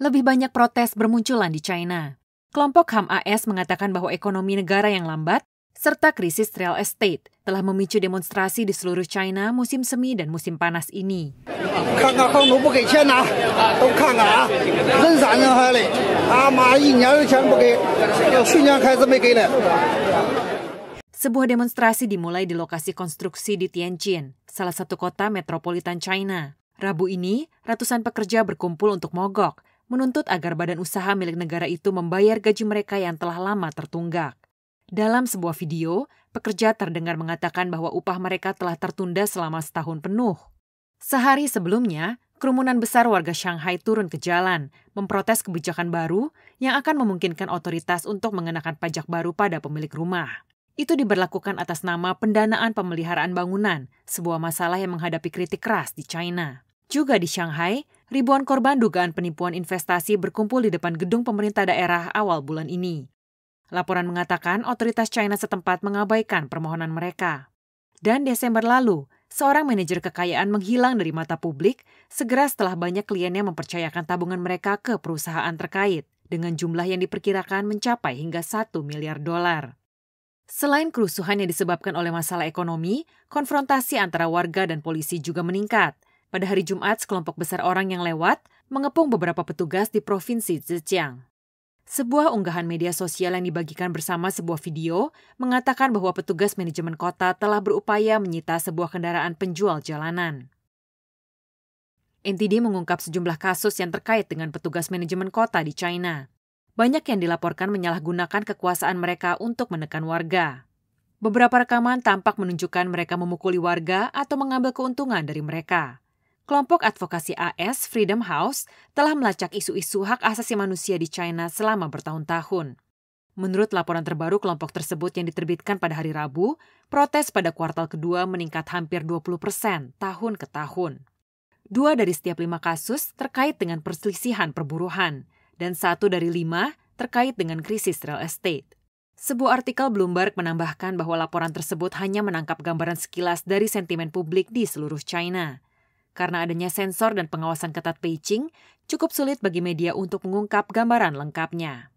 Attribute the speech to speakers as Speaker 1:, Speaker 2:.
Speaker 1: lebih banyak protes bermunculan di China. Kelompok HAM AS mengatakan bahwa ekonomi negara yang lambat serta krisis real estate telah memicu demonstrasi di seluruh China musim semi dan musim panas ini. Sebuah demonstrasi dimulai di lokasi konstruksi di Tianjin, salah satu kota metropolitan China. Rabu ini, ratusan pekerja berkumpul untuk mogok menuntut agar badan usaha milik negara itu membayar gaji mereka yang telah lama tertunggak. Dalam sebuah video, pekerja terdengar mengatakan bahwa upah mereka telah tertunda selama setahun penuh. Sehari sebelumnya, kerumunan besar warga Shanghai turun ke jalan, memprotes kebijakan baru yang akan memungkinkan otoritas untuk mengenakan pajak baru pada pemilik rumah. Itu diberlakukan atas nama pendanaan pemeliharaan bangunan, sebuah masalah yang menghadapi kritik keras di China. Juga di Shanghai, ribuan korban dugaan penipuan investasi berkumpul di depan gedung pemerintah daerah awal bulan ini. Laporan mengatakan otoritas China setempat mengabaikan permohonan mereka. Dan Desember lalu, seorang manajer kekayaan menghilang dari mata publik segera setelah banyak kliennya mempercayakan tabungan mereka ke perusahaan terkait dengan jumlah yang diperkirakan mencapai hingga 1 miliar dolar. Selain kerusuhan yang disebabkan oleh masalah ekonomi, konfrontasi antara warga dan polisi juga meningkat – pada hari Jumat, sekelompok besar orang yang lewat mengepung beberapa petugas di provinsi Zhejiang. Sebuah unggahan media sosial yang dibagikan bersama sebuah video mengatakan bahwa petugas manajemen kota telah berupaya menyita sebuah kendaraan penjual jalanan. NTD mengungkap sejumlah kasus yang terkait dengan petugas manajemen kota di China. Banyak yang dilaporkan menyalahgunakan kekuasaan mereka untuk menekan warga. Beberapa rekaman tampak menunjukkan mereka memukuli warga atau mengambil keuntungan dari mereka kelompok advokasi AS Freedom House telah melacak isu-isu hak asasi manusia di China selama bertahun-tahun. Menurut laporan terbaru kelompok tersebut yang diterbitkan pada hari Rabu, protes pada kuartal kedua meningkat hampir 20 persen tahun ke tahun. Dua dari setiap lima kasus terkait dengan perselisihan perburuhan, dan satu dari lima terkait dengan krisis real estate. Sebuah artikel Bloomberg menambahkan bahwa laporan tersebut hanya menangkap gambaran sekilas dari sentimen publik di seluruh China. Karena adanya sensor dan pengawasan ketat Beijing, cukup sulit bagi media untuk mengungkap gambaran lengkapnya.